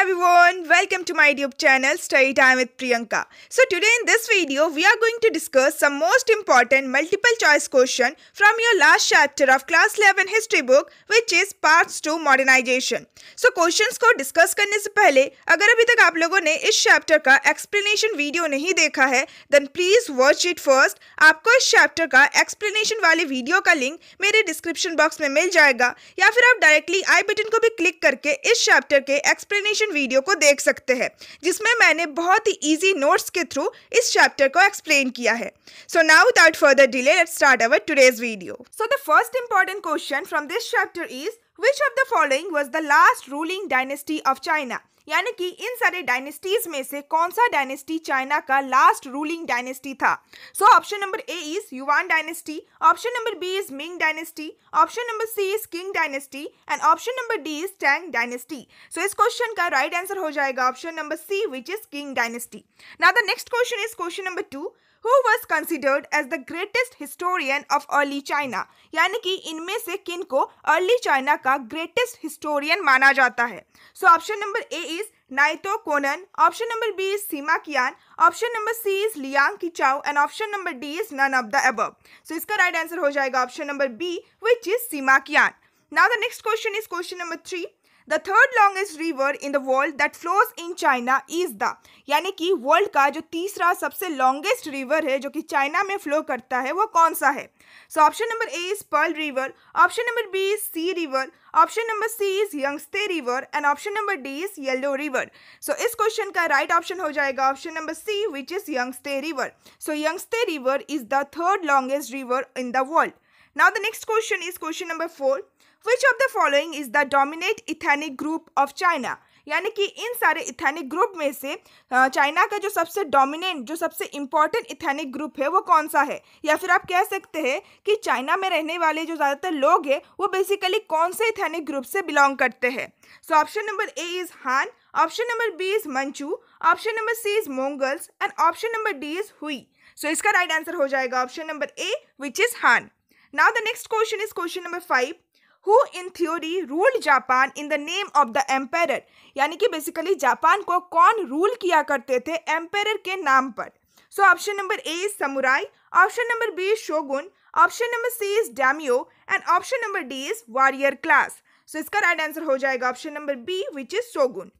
everyone, welcome to my YouTube channel Study Time with Priyanka. So today in this video, we are going to discuss some most important multiple choice question from your last chapter of class 11 history book which is parts 2 modernization. So questions ko discuss karne se pehle agar abhi tak aap logo ne is chapter ka explanation video nahi dekha hai then please watch it first. aapko is chapter ka explanation wale video ka link mere description box mein mil jayega ya fir aap directly I button ko bhi click karke is chapter ke explanation explanation video को देख सकते हैं जिसमें मैंने बहुत ही easy notes के through इस चैप्टर को एक्सप्लेन किया है so now without further delay let's start our today's video so the first important question from this chapter is Which of the following was the last ruling dynasty of China यानी कि इन सारे dynasties में से कौन सा dynasty China का last ruling dynasty था so option number A is Yuan dynasty option number B is Ming dynasty option number C is Qing dynasty and option number D is Tang dynasty so इस question का right right answer हो जाएगा option number C which is Qing dynasty ना the next question is question number two who was considered as the greatest historian of early China यानी कि इनमें से किन को अर्ली चाइना का ग्रेटेस्ट हिस्टोरियन माना जाता है so option number A is Naito Konan option number B is Sima Qian option number C is Liang Qichao and option number D is none of the above so इसका right answer हो जाएगा option number B which is Sima Qian now the next question is question number three the third longest river in the world that flows in China is the यानी कि world का जो तीसरा सबसे longest river है जो कि China में फ्लो करता है वो कौन सा है so option number A is Pearl river option number B is Xi river option number C is Yangtze river and option number D is Yellow river so इस क्वेश्चन का राइट right ऑप्शन हो जाएगा option number C which is Yangtze river so Yangtze river is the third longest river in the world Now the next question is question number four which of the following is the dominant ethnic group of China यानी कि इन सारे ethnic group में से China का जो सबसे dominant जो सबसे इम्पॉर्टेंट इथेनिक ग्रुप है वो कौन सा है या फिर आप कह सकते हैं कि चाइना में रहने वाले जो ज़्यादातर लोग हैं वो बेसिकली कौन से इथेनिक ग्रुप से बिलोंग करते हैं so option number A is Han option number B is Manchu option number C is Mongols and option number D is Hui so इसका राइट right आंसर हो जाएगा option number A which is Han Now the next question is question number five who in theory ruled Japan in the name of the emperor यानी कि basically Japan को कौन rule किया करते थे emperor के नाम पर so option number A is samurai option number B is shogun option number C is daimyo and option number D is warrior class so इसका राइट आंसर हो जाएगा option number B which is shogun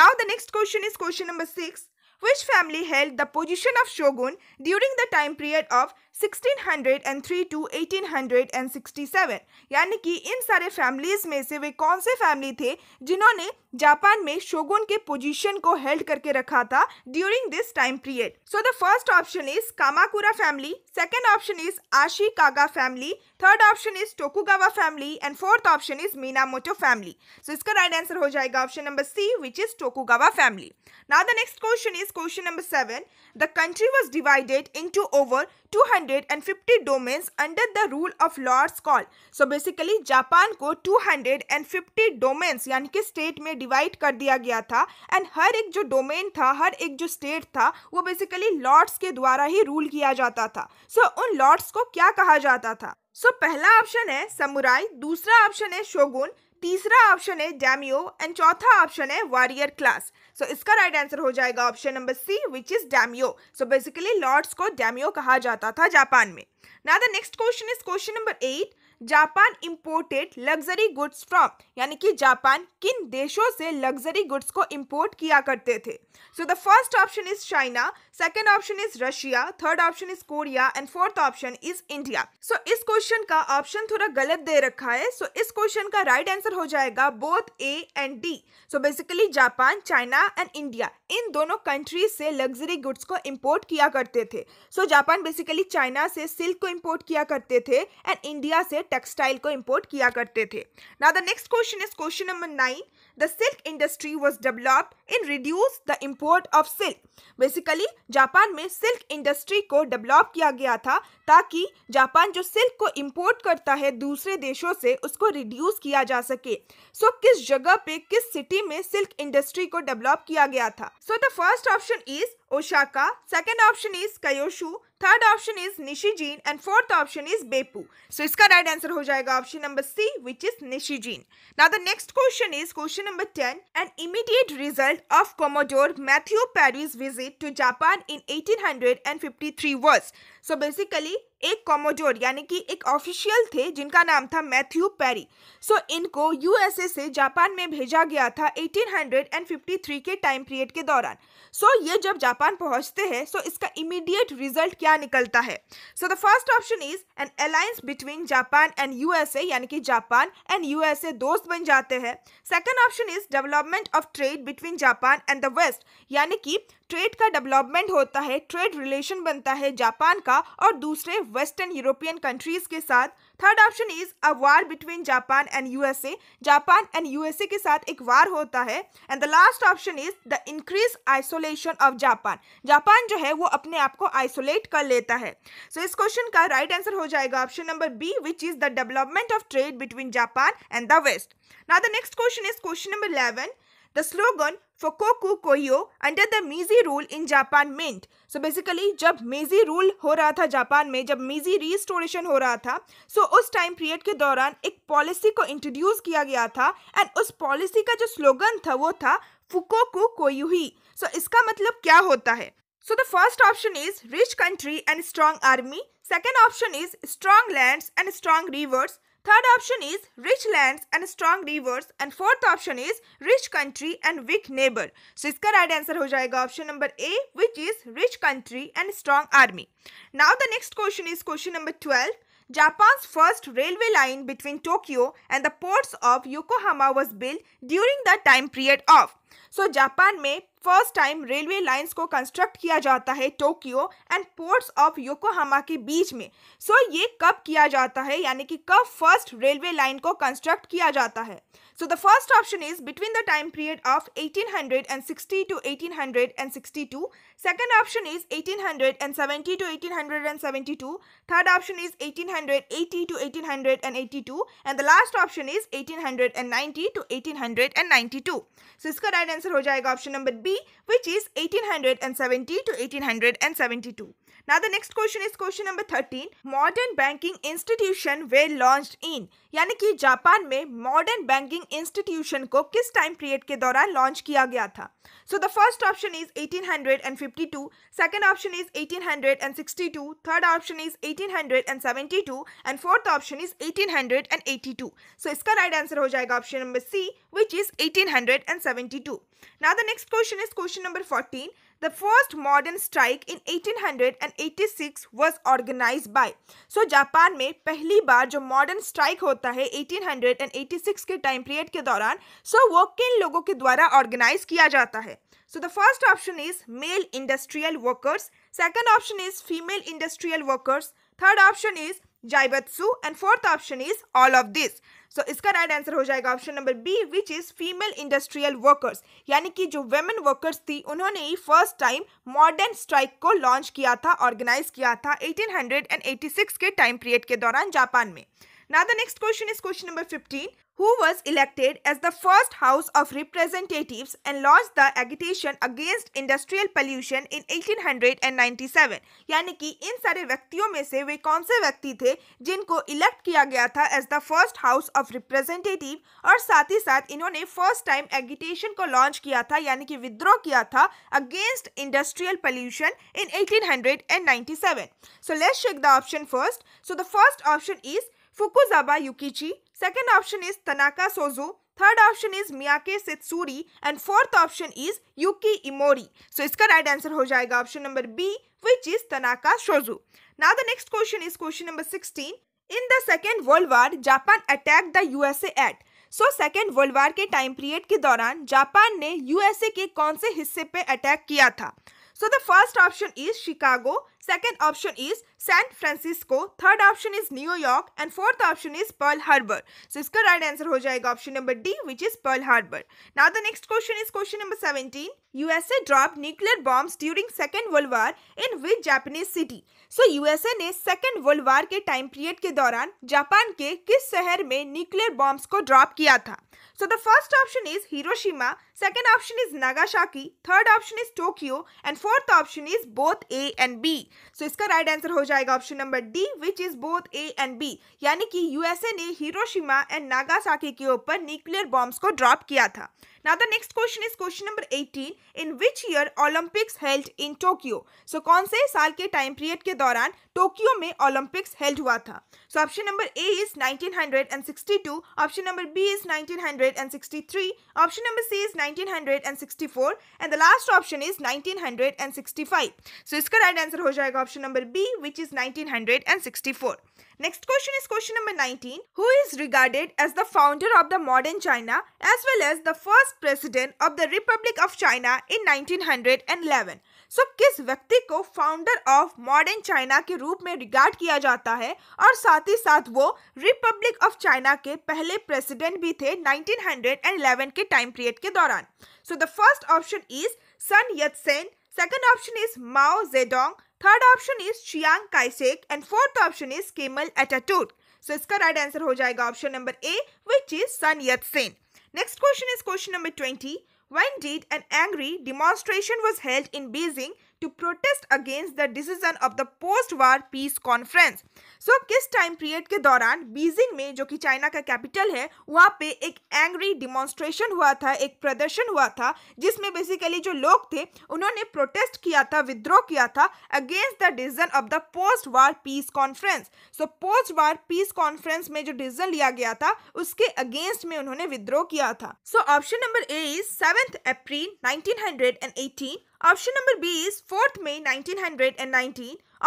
now the next question is question number six which family held the position of shogun during the time period of 1603 to 1867 यानी कि इन सारे families में से वे कौन से फैमिली थे जिन्होंने जापान में शोगुन के पोजीशन को हेल्ड करके रखा था during this time period so the first option is Kamakura family Second option is Ashikaga family. Third option is Tokugawa family. And fourth option is Minamoto family. So इसका right answer Will be option number C which is Tokugawa family. Now the next question is question number 7. The country was divided into over 250 domains under the rule of lords call so basically Japan को 250 domains यानी कि state में divide कर दिया गया था and हर एक जो डोमेन था हर एक जो स्टेट था वो बेसिकली लॉर्ड्स के द्वारा ही रूल किया जाता था सो so, उन लॉर्ड्स को क्या कहा जाता था सो so, पहला ऑप्शन है समुराई दूसरा ऑप्शन है शोगुन तीसरा ऑप्शन है डैमियो एंड चौथा ऑप्शन है वॉरियर क्लास सो so, इसका राइट आंसर हो जाएगा option number C which is daimyo so basically lords को डैमियो कहा जाता था जापान में ना the next question is question number eight Japan imported luxury goods from यानी कि जापान किन देशों से लग्जरी गुड्स को इंपोर्ट किया करते थे so the first option is China second option is Russia third option is Korea and fourth option is India so इस क्वेश्चन का ऑप्शन थोड़ा गलत दे रखा है सो so, इस क्वेश्चन का राइट right आंसर हो जाएगा both A and D so basically Japan China and India इन दोनों कंट्रीज से लग्जरी गुड्स को इम्पोर्ट किया करते थे so so, Japan basically China से सिल्क को इम्पोर्ट किया करते थे एंड इंडिया से टेक्सटाइल को इम्पोर्ट किया करते थे ना the next question is question number nine the silk industry was developed in reduce the import of silk. Basically Japan में सिल्क इंडस्ट्री को डेवलप किया गया था ताकि जापान जो सिल्क को इंपोर्ट करता है दूसरे देशों से उसको रिड्यूस किया जा सके सो so, किस जगह पे किस सिटी में सिल्क इंडस्ट्री को डेवलप किया गया था so the first option is Osaka second option is Kyushu third option is Nishijin and fourth option is Beppu so इसका राइट आंसर हो जाएगा option number C which is Nishijin now the next question is question number ten and immediate result of Commodore Matthew Perry's visit to Japan in eighteen hundred and fifty three was so so basically एक commodore यानी कि एक official थे जिनका नाम था Matthew Perry so so इनको USA से जापान में भेजा गया था 1853 के टाइम पीरियड के दौरान सो so ये जब जापान पहुंचते हैं सो so इसका इमीडिएट रिजल्ट क्या निकलता है so the first option is an alliance between Japan and USA यानी कि जापान एंड यूएसए दोस्त बन जाते हैं second option is development of trade between Japan and the west यानी कि ट्रेड का डेवलपमेंट होता है ट्रेड रिलेशन बनता है जापान का अमेरिका और दूसरे वेस्टर्न यूरोपियन कंट्रीज के साथ third option is a war between Japan and USA Japan and USA के साथ एक वार होता है and the last option is the increase isolation of Japan Japan जो है वो अपने आप को आइसोलेट कर लेता है सो so, इस क्वेश्चन का राइट right आंसर हो जाएगा option number B which is the development of trade between Japan and the west ना the next question is question number eleven The slogan for Koku Koyo under the Meiji rule in Japan meant so basically जब Meiji rule हो रहा था Japan में जब Meiji restoration हो रहा था so उस time period के दौरान एक policy को introduce किया गया था and उस policy का जो slogan था वो था Fukoku कोयू ही so इसका मतलब क्या होता है So the first option is rich country and strong army. Second option is strong lands and strong rivers. Third option is rich lands and strong rivers and fourth option is rich country and weak neighbor. So इसका right answer हो option number A which is rich country and strong army. Now the next question is question number 12. Japan's first railway line between Tokyo and the ports of Yokohama was built during the time period of. So Japan may first time railway lines को construct किया जाता है Tokyo and ports of Yokohama के बीच में सो so, ये कब किया जाता है यानी कि कब फर्स्ट रेलवे लाइन को कंस्ट्रक्ट किया जाता है so the first option is between the time period of 1860 two two second option is seventy two two third option is eighty two hundred and the last option is ninety two two so इसका right answer हो जाएगा option number B which is 1870 to 1872. Now the next question is question number 13. Modern banking institution were launched in यानी कि Japan में modern banking institution को किस time period के दौरान लॉन्च किया गया था so the first option is 1852, second option is 1862, third option is 1872 and fourth option is 1882. So so, इसका राइट right आंसर हो जाएगा option number C which is 1872. Now the next question is question number 14. the first modern strike in 1886 was organized by so japan mein pehli baar jo modern strike hota hai 1886 ke time period ke dauran so wo kin logo ke dwara organize kiya jata hai so the first option is male industrial workers second option is female industrial workers third option is Zaibatsu and fourth option is all of this so इसका right answer हो जाएगा option number B which is female industrial workers यानी कि जो women workers थी उन्होंने ही first time modern strike को लॉन्च किया था ऑर्गेनाइज किया था 1886 के टाइम पीरियड के दौरान जापान में Now the next question is question number 15. Who was elected as the first House of Representatives and launched the agitation against industrial pollution in 1897? Yani ki in sare mein se jinko elect kiya gaya tha as the first House of Representatives aur saath saath inhone first time agitation ko launch kiya tha yani ki withdraw kiya tha against industrial pollution in 1897. So let's check the option first. So the first option is Fukuzawa Yukichi second option is Tanaka Shozo third option is Miyake Setsurei and fourth option is Ueki Emori so इसका right answer हो जाएगा option number B which is Tanaka Shozo now the next question is question number sixteen in the second world war Japan attack the USA at so second world war के time period के दौरान Japan ने USA के कौन से हिस्से पे attack किया था so the first option is Chicago Second option is San Francisco. Third option is New York. And fourth option is Pearl Harbor. So इसका right answer हो जाएगा option number D which is Pearl Harbor. Now the next question is question number 17. USA dropped nuclear bombs during Second World War in which Japanese city? So USA ne Second World War ke time period ke दौरान Japan ke kis शहर mein nuclear bombs ko drop kiya tha? So the first option is Hiroshima, second option is Nagasaki, third option is Tokyo and fourth option is both A and B. सो इसका right answer हो जाएगा option number D which is both A and B यानी कि USA ने Hiroshima and Nagasaki के ऊपर nuclear bombs को drop किया था Now the next question is question number 18. In which year Olympics held in Tokyo? So कौन से time period के दौरान Tokyo में Olympics held हुआ था? So option number A is 1962, option number B is 1963, option number C is 1964 and the last option is 1965. So इसका right answer हो जाएगा option number B which is 1964. Next question is question number 19. Who is regarded as the founder of the modern China as well as the first president of the republic of China in 1911. So किस व्यक्ति को founder of modern China के रूप में regard किया जाता है और साथ ही साथ वो रिपब्लिक ऑफ चाइना के पहले प्रेसिडेंट भी थे 1911 के टाइम पीरियड के दौरान so the first option is Sun Yat Sen second option is Mao Zedong third option is Chiang Kaishek and fourth option is Kemal एटाटूट सो इसका राइट आंसर हो जाएगा option number A which is Sun Yat Sen Next question is question number 20. When did an angry demonstration was held in Beijing to protest against the decision of the post war peace conference so किस time period के दौरान Beijing में जो कि China का capital है वहाँ पे एक एंग्री डिमॉन्स्ट्रेशन हुआ था एक प्रदर्शन हुआ था जिसमें बेसिकली जो लोग थे उन्होंने प्रोटेस्ट किया था विद्रोह किया था against the decision of the post war peace conference so post war peace conference में जो डिसीजन लिया गया था उसके अगेंस्ट में उन्होंने विद्रोह किया था so option number A is seventh April 1918 option number B is fourth May nineteen hundred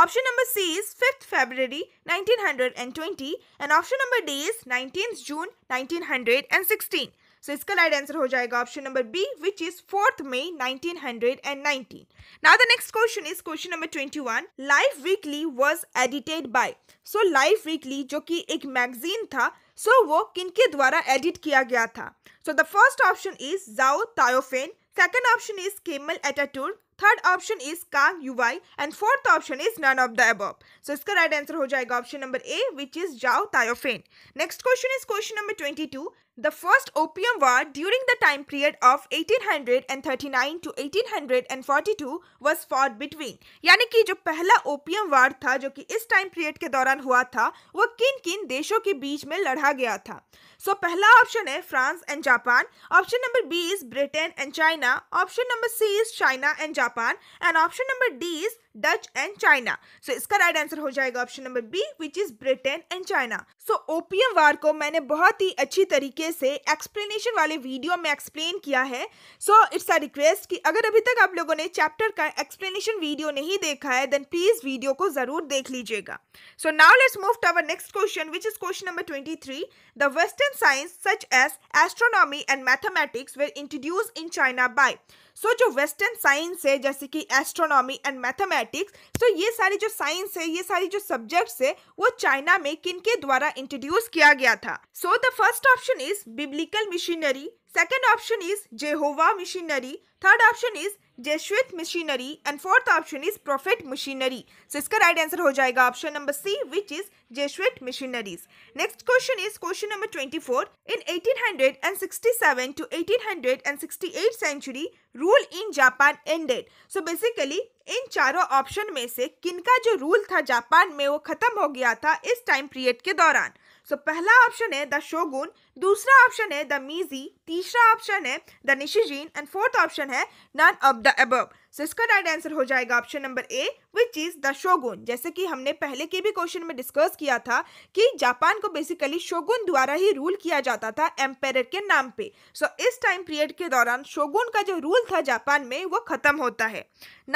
option number C is fifth February 1920 and and option number D is nineteen June 1916 so इसका right answer हो जाएगा option number B which is fourth May 1919 now the next question is question number 21 Life Weekly was edited by so Life Weekly जो कि एक magazine था so so वो किनके द्वारा एडिट किया गया था so the first option is Zou Taofen Second option is Kemal Ataturk. Third option is Kang Youwei and fourth option is none of the above so इसका राइट आंसर हो जाएगा option number A which is Zou Taofen next question is question number twenty two The first opium war during the time period of 1839 to 1842 was fought between यानी कि जो पहला opium वार था जो कि इस टाइम पीरियड के दौरान हुआ था वो किन किन देशों के बीच में लड़ा गया था सो so, पहला ऑप्शन है France and Japan option number B is Britain and China option number C is China and Japan and option number D is Dutch and China so इसका राइट आंसर हो जाएगा option number B which is Britain and China so opium war को मैंने बहुत ही अच्छी तरीके से explanation वाले वीडियो में एक्सप्लेन किया है सो इट्स अ रिक्वेस्ट कि अगर अभी तक आप लोगों ने चैप्टर का एक्सप्लेनेशन वीडियो नहीं देखा है देन प्लीज वीडियो को जरूर देख लीजिएगा so now let's move to our next question which is question number twenty three the western science such as astronomy and mathematics were introduce in China by so so, जो western science है जैसे कि astronomy and mathematics so ये सारी जो science है ये सारी जो सब्जेक्ट्स है वो चाइना में किनके द्वारा इंट्रोड्यूस किया गया था so the first option is biblical missionary second option is Jehovah missionary third option is Jesuit missionary and fourth option is prophet missionary so इसका राइट right आंसर हो जाएगा option number C which is Jesuit missionaries next question is question number twenty four in eighteen hundred and sixty seven to eighteen hundred and sixty eight century rule in Japan ended so basically in चारों option में से किनका जो rule था Japan में वो खत्म हो गया था इस टाइम पीरियड के दौरान सो so, पहला ऑप्शन है द शोगुन दूसरा ऑप्शन है द मीजी तीसरा ऑप्शन है the Nishijin and fourth option है none of the above so इसका राइट आंसर हो जाएगा option number A which is the shogun जैसे कि हमने पहले के भी क्वेश्चन में डिस्कस किया था कि जापान को बेसिकली शोगुन द्वारा ही रूल किया जाता था एम्पेर के नाम पे सो so, इस टाइम पीरियड के दौरान शोगुन का जो रूल था जापान में वो खत्म होता है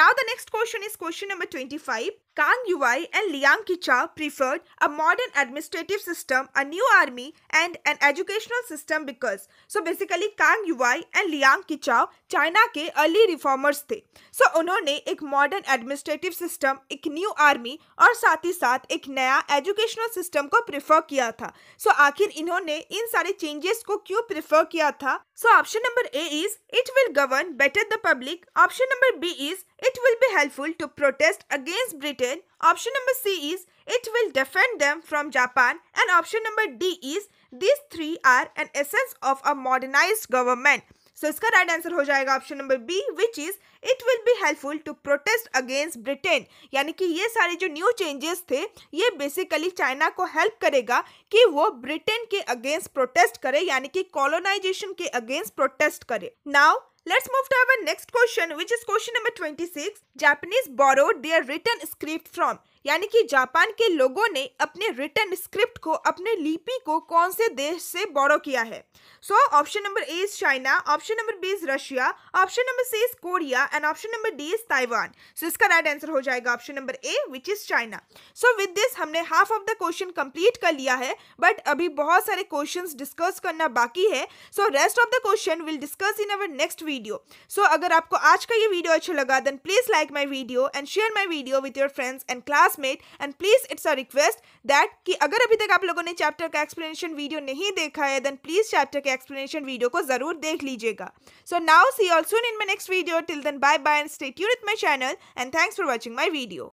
now the next question is question number twenty five Kang Yuai and Liang Qicha preferred a modern administrative system, a new army, and an educational system because. So basically, Kang Yuai and Liang Qicha China के early reformers थे so so, उन्होंने एक modern administrative system एक new army और साथ ही साथ एक नया एजुकेशनल सिस्टम को प्रेफर किया था सो so, आखिर इन्होंने इन सारे चेंजेस को क्यों प्रेफर किया था so option number A is it will govern better the public option number B is it will be helpful to protest against Britain protected. Option number C is it will defend them from Japan. And option number D is these three are an essence of a modernized government. So so, इसका right answer हो जाएगा option number B which is it will be helpful to protest against Britain यानी कि ये सारे जो new changes थे ये बेसिकली चाइना को हेल्प करेगा कि वो ब्रिटेन के अगेंस्ट प्रोटेस्ट करे यानी कि कॉलोनाइजेशन के अगेंस्ट प्रोटेस्ट करे now Let's move to our next question, which is question number 26. Japanese borrowed their written script from यानी कि जापान के लोगों ने अपने रिटर्न स्क्रिप्ट को अपने लिपि को कौन से देश से बोरो किया है so option number A is China option number B is Russia option number C is Korea and option number D is Taiwan so इसका राइट आंसर हो जाएगा option number A which is China so with this हमने half of the question complete कर लिया है but अभी बहुत सारे क्वेश्चन डिस्कस करना बाकी है so rest of the question will discuss in our next video so अगर आपको आज का ये वीडियो अच्छा लगा then please like my video and share my video with your friends and class classmate and please it's a request that कि अगर अभी तक आप लोगों ने चैप्टर का एक्सप्लेनेशन वीडियो नहीं देखा है देन प्लीज़ चैप्टर के एक्सप्लेनेशन वीडियो को ज़रूर देख लीजिएगा so now see also in my next video till then bye bye and stay tune with my channel and thanks for watching my video